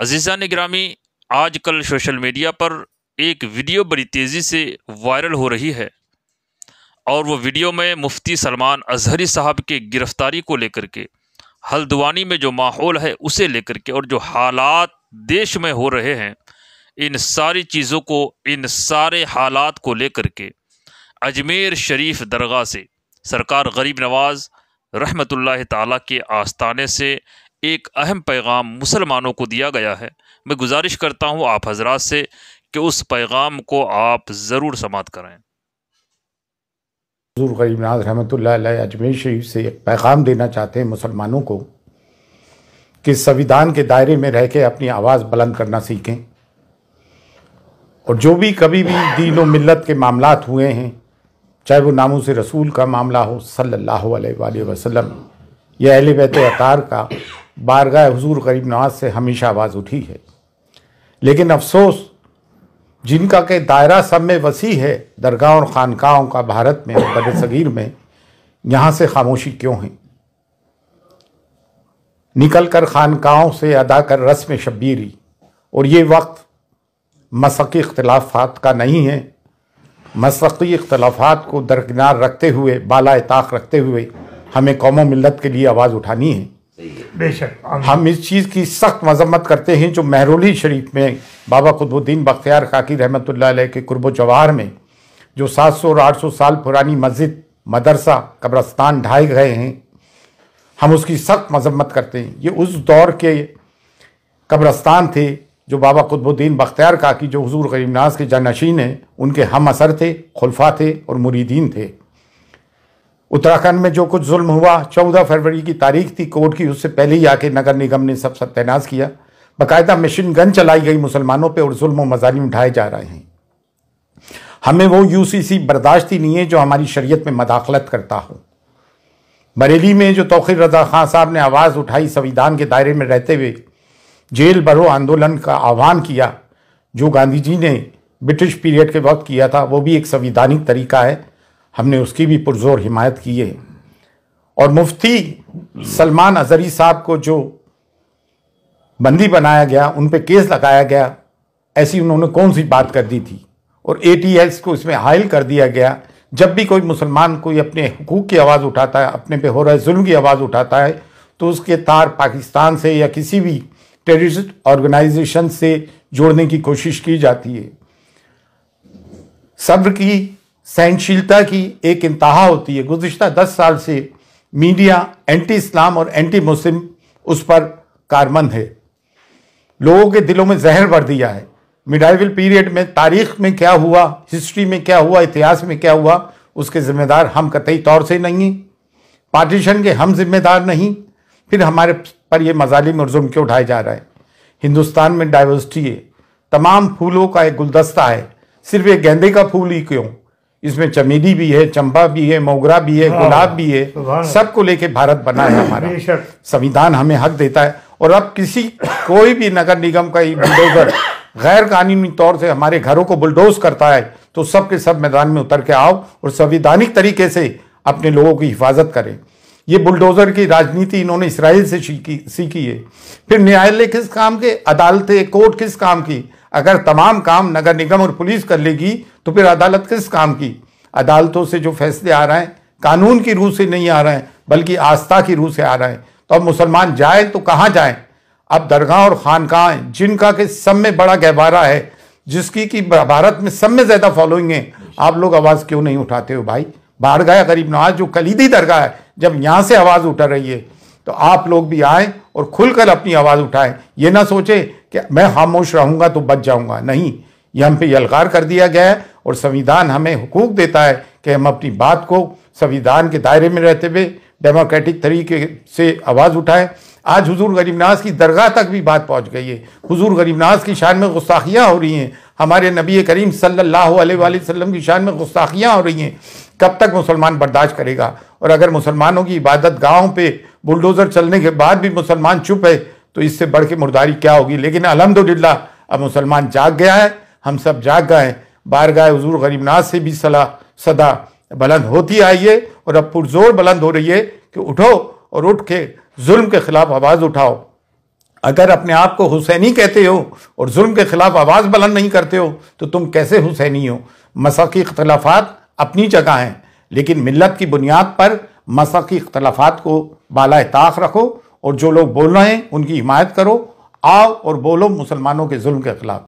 अजीज़ा निगरामी कल social media पर एक वीडियो बड़ी तेज़ी से वायरल हो रही है और वो वीडियो में मुफ्ती सलमान अजहरी साहब के गिरफ़्तारी को लेकर के हल्द्वानी में जो माहौल है उसे लेकर के और जो हालात देश में हो रहे हैं इन सारी चीज़ों को इन सारे हालात को लेकर के अजमेर शरीफ दरगाह से सरकार गरीब नवाज़ रहमतुल्लाह ताला के आस्थाने से एक अहम पैगाम मुसलमानों को दिया गया है मैं गुजारिश करता हूँ आप हजरात से कि उस पैगाम को आप ज़रूर समात करें हजूर गरीब नाज रहमत अजमेर शरीफ से एक पैगाम देना चाहते हैं मुसलमानों को कि संविधान के दायरे में रह के अपनी आवाज़ बुलंद करना सीखें और जो भी कभी भी दीन व मिलत के मामला हुए हैं चाहे वो नामों से रसूल का मामला हो सल्लल्लाहु अलैहि वसल्लम या अहल बैत अतार का बारगाह हुजूर करीब नवाज से हमेशा आवाज़ उठी है लेकिन अफसोस जिनका के दायरा सब में वसी है दरगाह और खानकाओं का भारत में और बद सगीर में यहाँ से खामोशी क्यों है निकल कर खानकाओं से अदा कर रस्म शब्बीरी और ये वक्त मसक़ी अख्तलाफात का नहीं है मसक़ी इख्तलाफात को दरकिनार रखते हुए बाला ताक रखते हुए हमें कौम मिलत के लिए आवाज़ उठानी है बेशक हम इस चीज़ की सख्त मजम्मत करते हैं जो महरोली शरीफ में बाबा खुदबुद्दीन बख्तियार खाकी रहमत के कुर्ब जवाहर में जो 700 और 800 साल पुरानी मस्जिद मदरसा कब्रस्तान ढाए गए हैं हम उसकी सख्त मजम्मत करते हैं ये उस दौर के कब्रस्तान थे जो बाबा खुदबुद्दीन बख्तियार काकी जो हजूर करीमनाज के जानशीन हैं उनके हम असर थे खुलफा थे और मुरीदीन थे उत्तराखंड में जो कुछ जुल्म हुआ चौदह फरवरी की तारीख थी कोर्ट की उससे पहले ही आके नगर निगम ने सब सत्यानाश किया बाकायदा मशीन गन चलाई गई मुसलमानों पे और जुल्म मजालिम उठाए जा रहे हैं हमें वो यूसीसी बर्दाश्त ही नहीं है जो हमारी शरीयत में मदाखलत करता हो बरेली में जो तोखिर रजा खां साहब ने आवाज़ उठाई संविधान के दायरे में रहते हुए जेल भरो आंदोलन का आह्वान किया जो गांधी जी ने ब्रिटिश पीरियड के वक्त किया था वो भी एक संविधानिक तरीका है हमने उसकी भी पुरजोर हिमायत की है और मुफ्ती सलमान अजहरी साहब को जो बंदी बनाया गया उन पर केस लगाया गया ऐसी उन्होंने कौन सी बात कर दी थी और ए को इसमें हायल कर दिया गया जब भी कोई मुसलमान कोई अपने हकूक़ की आवाज़ उठाता है अपने पे हो रहे जुल्म की आवाज़ उठाता है तो उसके तार पाकिस्तान से या किसी भी टेररिस्ट ऑर्गेनाइजेशन से जोड़ने की कोशिश की जाती है सब्र की सहनशीलता की एक इंतहा होती है गुज्त दस साल से मीडिया एंटी इस्लाम और एंटी मुस्लिम उस पर कारमंद है लोगों के दिलों में जहर भर दिया है मिडाइवल पीरियड में तारीख में क्या हुआ हिस्ट्री में क्या हुआ इतिहास में क्या हुआ उसके ज़िम्मेदार हम कतई तौर से नहीं हैं पार्टीशन के हम जिम्मेदार नहीं फिर हमारे पर यह मजालिम और जुम्म क्यों उठाए जा रहा है हिंदुस्तान में डाइवर्सिटी है तमाम फूलों का एक गुलदस्ता है सिर्फ एक गेंदे का फूल ही क्यों इसमें चमेली भी है चंपा भी है मोगरा भी है हाँ, गुलाब भी है सबको लेके भारत बना है हमारा संविधान हमें हक देता है और अब किसी कोई भी नगर निगम का बुलडोजर गैर कानूनी तौर से हमारे घरों को बुलडोज करता है तो सब के सब मैदान में उतर के आओ और संविधानिक तरीके से अपने लोगों की हिफाजत करें ये बुलडोजर की राजनीति इन्होंने इसराइल से सीखी सीखी है फिर न्यायालय किस काम के अदालतें कोर्ट किस काम की अगर तमाम काम नगर निगम और पुलिस कर लेगी तो फिर अदालत किस काम की अदालतों से जो फैसले आ रहे हैं कानून की रूह से नहीं आ रहे हैं बल्कि आस्था की रूह से आ रहे हैं तो अब मुसलमान जाए तो कहाँ जाए अब दरगाह और खानकाह जिनका के सब में बड़ा गहबारा है जिसकी कि भारत में सब में ज़्यादा फॉलोइंग है आप लोग आवाज़ क्यों नहीं उठाते हो भाई बाहर गया गरीब नवाज जो कलीदी दरगाह है जब यहाँ से आवाज़ उठा रही है तो आप लोग भी आए और खुलकर अपनी आवाज़ उठाएं ये ना सोचे कि मैं खामोश रहूँगा तो बच जाऊँगा नहीं यह हम पे यलगार कर दिया गया है और संविधान हमें हुकूक देता है कि हम अपनी बात को संविधान के दायरे में रहते हुए डेमोक्रेटिक तरीके से आवाज़ उठाएं आज हुजूर गरीब नाज की दरगाह तक भी बात पहुंच गई है हुजूर गरीब नाज की शान में गुस्ताखियाँ हो रही हैं हमारे नबी करीम सल्लल्लाहु अलैहि की शान में गुस्ताखियाँ हो रही हैं कब तक मुसलमान बर्दाश्त करेगा और अगर मुसलमानों की इबादत गाहों पर बुलडोज़र चलने के बाद भी मुसलमान चुप है तो इससे बढ़ के मुर्दारी क्या होगी लेकिन अलहमदिल्ला अब मुसलमान जाग गया है हम सब जाग गए बार गाय हजूर गरीबनाथ से भी सलाह सदा बुलंद होती आई है और अब पुरजोर बुलंद हो रही है कि उठो और उठ के जुल्म के ख़िलाफ़ आवाज़ उठाओ अगर अपने आप को हुसैनी कहते हो और जुल्म के ख़िलाफ़ आवाज़ बुलंद नहीं करते हो तो तुम कैसे हुसैनी हो मसाखी इख्तलाफात अपनी जगह हैं लेकिन मिलत की बुनियाद पर मसाखी इख्तलाफात को बाला ताक रखो और जो लोग बोल रहे हैं उनकी हिमायत करो आओ और बोलो मुसलमानों के जुल्म के खिलाफ